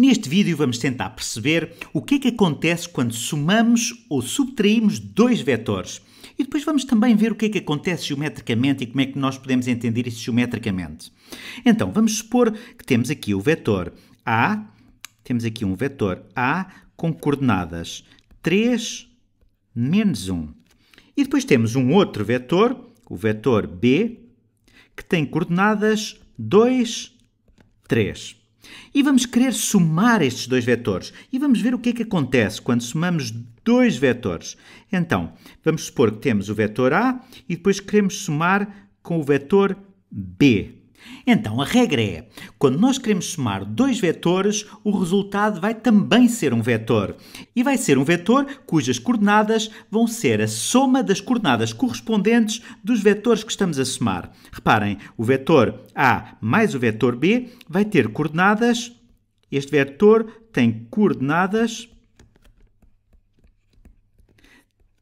Neste vídeo vamos tentar perceber o que é que acontece quando somamos ou subtraímos dois vetores. E depois vamos também ver o que é que acontece geometricamente e como é que nós podemos entender isso geometricamente. Então, vamos supor que temos aqui o vetor A, temos aqui um vetor A com coordenadas 3, menos 1. E depois temos um outro vetor, o vetor B, que tem coordenadas 2, 3. E vamos querer somar estes dois vetores. E vamos ver o que é que acontece quando somamos dois vetores. Então, vamos supor que temos o vetor A e depois queremos somar com o vetor B. Então a regra é: quando nós queremos somar dois vetores, o resultado vai também ser um vetor. E vai ser um vetor cujas coordenadas vão ser a soma das coordenadas correspondentes dos vetores que estamos a somar. Reparem, o vetor A mais o vetor B vai ter coordenadas. Este vetor tem coordenadas.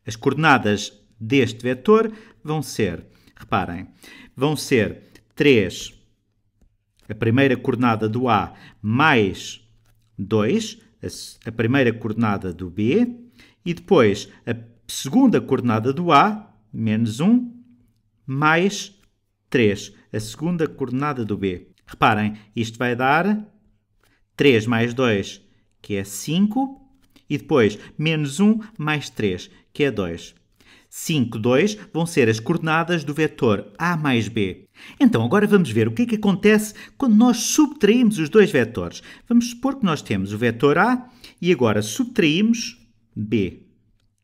As coordenadas deste vetor vão ser, reparem, vão ser 3 a primeira coordenada do A mais 2, a primeira coordenada do B, e depois a segunda coordenada do A, menos 1, mais 3, a segunda coordenada do B. Reparem, isto vai dar 3 mais 2, que é 5, e depois menos 1 mais 3, que é 2. 5, 2 vão ser as coordenadas do vetor A mais B. Então, agora vamos ver o que é que acontece quando nós subtraímos os dois vetores. Vamos supor que nós temos o vetor A e agora subtraímos B.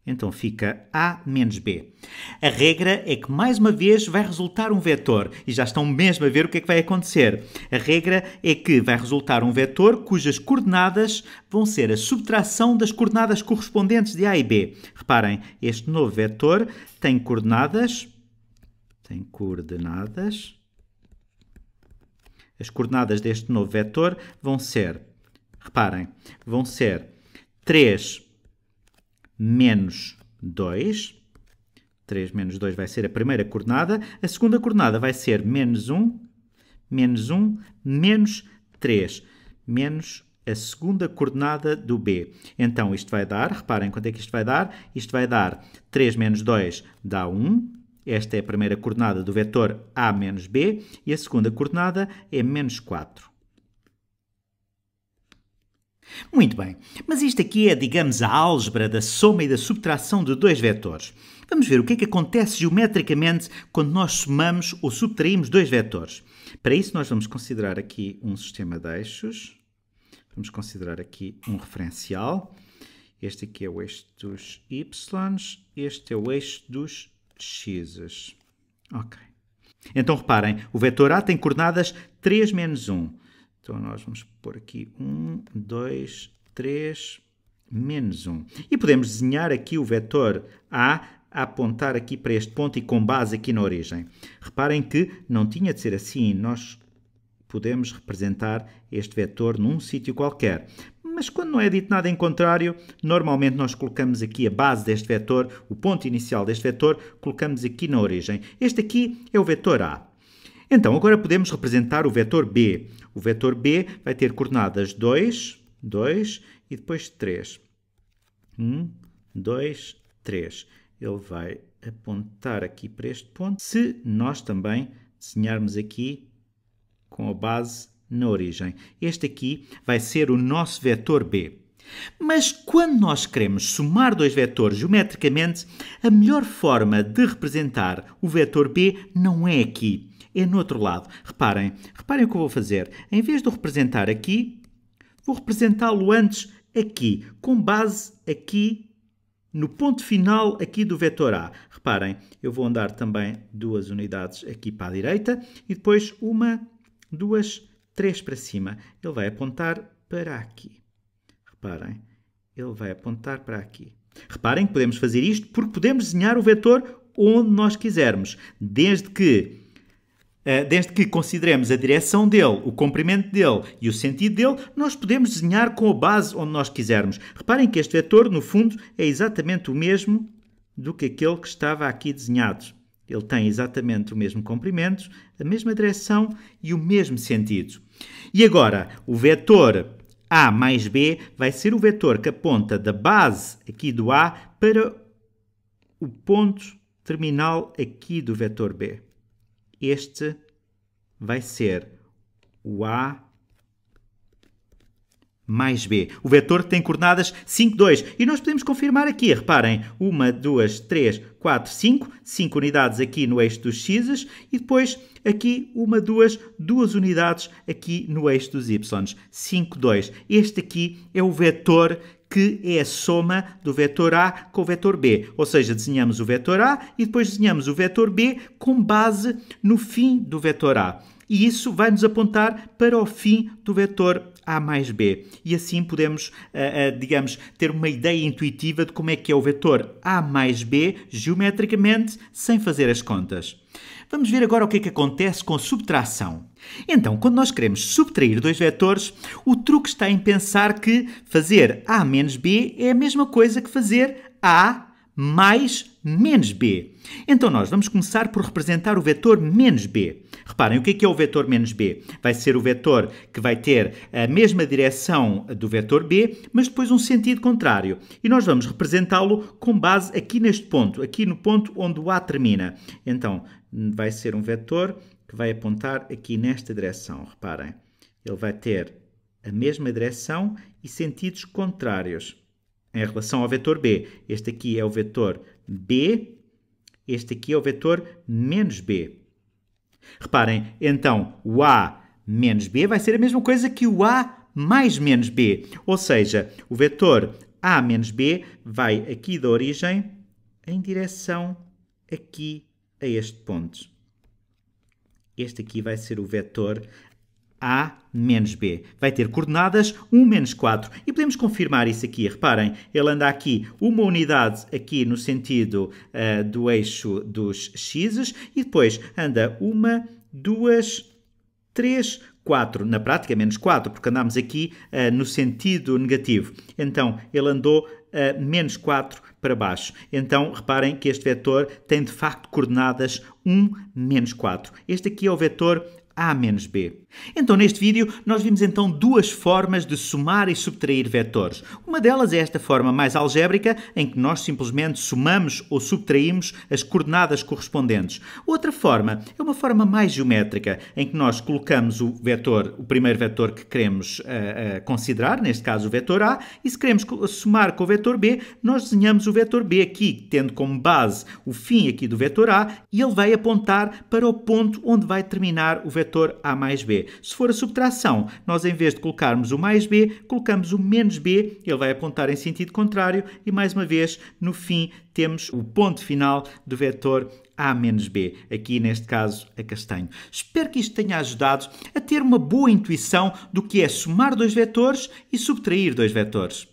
Então fica A menos B. A regra é que mais uma vez vai resultar um vetor, e já estão mesmo a ver o que é que vai acontecer. A regra é que vai resultar um vetor cujas coordenadas vão ser a subtração das coordenadas correspondentes de A e B. Reparem, este novo vetor tem coordenadas tem coordenadas As coordenadas deste novo vetor vão ser, reparem, vão ser 3 menos 2. 3 menos 2 vai ser a primeira coordenada. A segunda coordenada vai ser menos 1, menos 1, menos 3. Menos a segunda coordenada do B. Então, isto vai dar, reparem quanto é que isto vai dar. Isto vai dar 3 menos 2 dá 1. Esta é a primeira coordenada do vetor A menos B. E a segunda coordenada é menos 4. Muito bem, mas isto aqui é, digamos, a álgebra da soma e da subtração de dois vetores. Vamos ver o que é que acontece geometricamente quando nós somamos ou subtraímos dois vetores. Para isso, nós vamos considerar aqui um sistema de eixos, vamos considerar aqui um referencial. Este aqui é o eixo dos y, este é o eixo dos x. Ok. Então reparem, o vetor A tem coordenadas 3 menos 1. Então nós vamos pôr aqui um, dois, três, menos um. E podemos desenhar aqui o vetor A a apontar aqui para este ponto e com base aqui na origem. Reparem que não tinha de ser assim, nós podemos representar este vetor num sítio qualquer. Mas quando não é dito nada em contrário, normalmente nós colocamos aqui a base deste vetor, o ponto inicial deste vetor, colocamos aqui na origem. Este aqui é o vetor A. Então, agora podemos representar o vetor B. O vetor B vai ter coordenadas 2, 2 e depois 3. 1, 2, 3. Ele vai apontar aqui para este ponto. Se nós também desenharmos aqui com a base na origem. Este aqui vai ser o nosso vetor B. Mas quando nós queremos somar dois vetores geometricamente, a melhor forma de representar o vetor B não é aqui, é no outro lado. Reparem, reparem o que eu vou fazer. Em vez de o representar aqui, vou representá-lo antes aqui, com base aqui no ponto final aqui do vetor A. Reparem, eu vou andar também duas unidades aqui para a direita e depois uma, duas, três para cima. Ele vai apontar para aqui. Reparem, ele vai apontar para aqui. Reparem que podemos fazer isto porque podemos desenhar o vetor onde nós quisermos, desde que eh, desde que consideremos a direção dele, o comprimento dele e o sentido dele, nós podemos desenhar com a base onde nós quisermos. Reparem que este vetor, no fundo, é exatamente o mesmo do que aquele que estava aqui desenhado. Ele tem exatamente o mesmo comprimento, a mesma direção e o mesmo sentido. E agora, o vetor A mais B vai ser o vetor que aponta da base aqui do A para o ponto terminal aqui do vetor B este vai ser o A mais B. O vetor tem coordenadas 5, 2. E nós podemos confirmar aqui, reparem, 1, 2, 3, 4, 5, 5 unidades aqui no eixo dos X's e depois aqui 1, 2, 2 unidades aqui no eixo dos Y's. 5, 2. Este aqui é o vetor que é a soma do vetor A com o vetor B. Ou seja, desenhamos o vetor A e depois desenhamos o vetor B com base no fim do vetor A. E isso vai nos apontar para o fim do vetor A mais B. E assim podemos, uh, uh, digamos, ter uma ideia intuitiva de como é que é o vetor A mais B geometricamente sem fazer as contas. Vamos ver agora o que é que acontece com a subtração. Então, quando nós queremos subtrair dois vetores, o truque está em pensar que fazer A menos B é a mesma coisa que fazer A mais menos b. Então nós vamos começar por representar o vetor menos b. Reparem, o que é, que é o vetor menos b? Vai ser o vetor que vai ter a mesma direção do vetor b, mas depois um sentido contrário. E nós vamos representá-lo com base aqui neste ponto, aqui no ponto onde o a termina. Então, vai ser um vetor que vai apontar aqui nesta direção. Reparem, ele vai ter a mesma direção e sentidos contrários. Em relação ao vetor B, este aqui é o vetor B, este aqui é o vetor menos B. Reparem, então, o A menos B vai ser a mesma coisa que o A mais menos B. Ou seja, o vetor A menos B vai aqui da origem em direção aqui a este ponto. Este aqui vai ser o vetor a menos B. Vai ter coordenadas 1 menos 4. E podemos confirmar isso aqui. Reparem, ele anda aqui uma unidade aqui no sentido uh, do eixo dos x's e depois anda uma, duas, três, 4, na prática menos 4, porque andámos aqui uh, no sentido negativo. Então, ele andou uh, menos 4 para baixo. Então, reparem que este vetor tem de facto coordenadas 1, menos 4. Este aqui é o vetor a menos b. Então, neste vídeo, nós vimos então duas formas de somar e subtrair vetores. Uma delas é esta forma mais algébrica, em que nós simplesmente somamos ou subtraímos as coordenadas correspondentes. Outra forma é uma forma mais geométrica, em que nós colocamos o vetor, o primeiro vetor que queremos uh, uh, considerar, neste caso o vetor A, e se queremos somar com o vetor B, nós desenhamos o vetor B aqui, tendo como base o fim aqui do vetor A, e ele vai apontar para o ponto onde vai terminar o vetor vetor A mais B. Se for a subtração, nós em vez de colocarmos o mais B, colocamos o menos B, ele vai apontar em sentido contrário e mais uma vez, no fim, temos o ponto final do vetor a menos B, aqui neste caso a castanho. Espero que isto tenha ajudado a ter uma boa intuição do que é somar dois vetores e subtrair dois vetores.